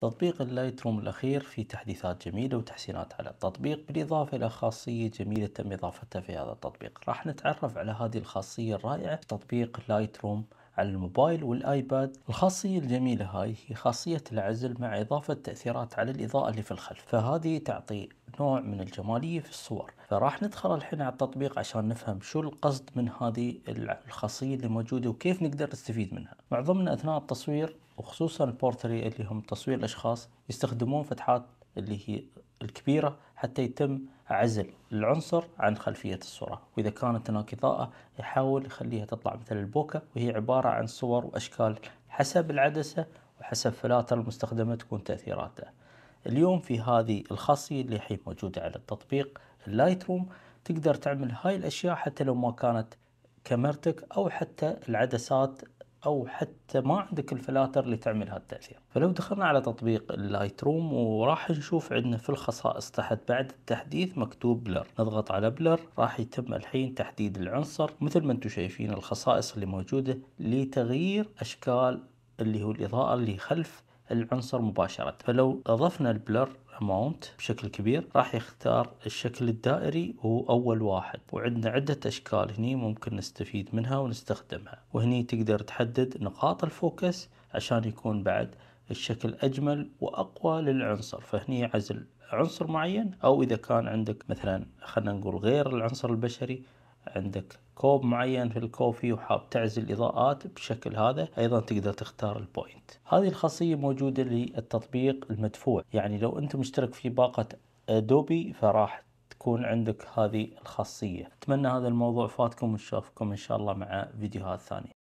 تطبيق اللايت روم الأخير فيه تحديثات جميلة وتحسينات على التطبيق بالإضافة إلى خاصية جميلة تم إضافتها في هذا التطبيق راح نتعرف على هذه الخاصية الرائعة في تطبيق لايت روم على الموبايل والآيباد الخاصية الجميلة هاي هي خاصية العزل مع إضافة تأثيرات على الإضاءة اللي في الخلف فهذه تعطي نوع من الجمالية في الصور فراح ندخل الحين على التطبيق عشان نفهم شو القصد من هذه الخاصية اللي موجودة وكيف نقدر نستفيد منها معظمنا أثناء التصوير وخصوصا البورتري اللي هم تصوير الأشخاص يستخدمون فتحات اللي هي الكبيرة حتى يتم عزل العنصر عن خلفية الصورة وإذا كانت هناك إضاءة يحاول يخليها تطلع مثل البوكة وهي عبارة عن صور وأشكال حسب العدسة وحسب فلاتر المستخدمة تكون تأثيراتها اليوم في هذه الخاصية اللي الحين موجودة على التطبيق اللايت روم تقدر تعمل هاي الأشياء حتى لو ما كانت كاميرتك أو حتى العدسات أو حتى ما عندك الفلاتر اللي تعمل هالتأثير فلو دخلنا على تطبيق اللايت روم وراح نشوف عندنا في الخصائص تحت بعد التحديث مكتوب بلر نضغط على بلر راح يتم الحين تحديد العنصر مثل ما انتم شايفين الخصائص اللي موجودة لتغيير أشكال اللي هو الإضاءة اللي خلف العنصر مباشرة فلو أضفنا البلر اماونت بشكل كبير راح يختار الشكل الدائري هو اول واحد وعندنا عدة اشكال هني ممكن نستفيد منها ونستخدمها وهني تقدر تحدد نقاط الفوكس عشان يكون بعد الشكل اجمل واقوى للعنصر فهني عزل عنصر معين او اذا كان عندك مثلا خلينا نقول غير العنصر البشري عندك كوب معين في الكوفي وحاب تعزل الإضاءات بشكل هذا أيضا تقدر تختار البوينت هذه الخاصية موجودة للتطبيق المدفوع يعني لو أنت مشترك في باقة أدوبي فراح تكون عندك هذه الخاصية أتمنى هذا الموضوع فاتكم ونشوفكم إن شاء الله مع فيديوهات ثانية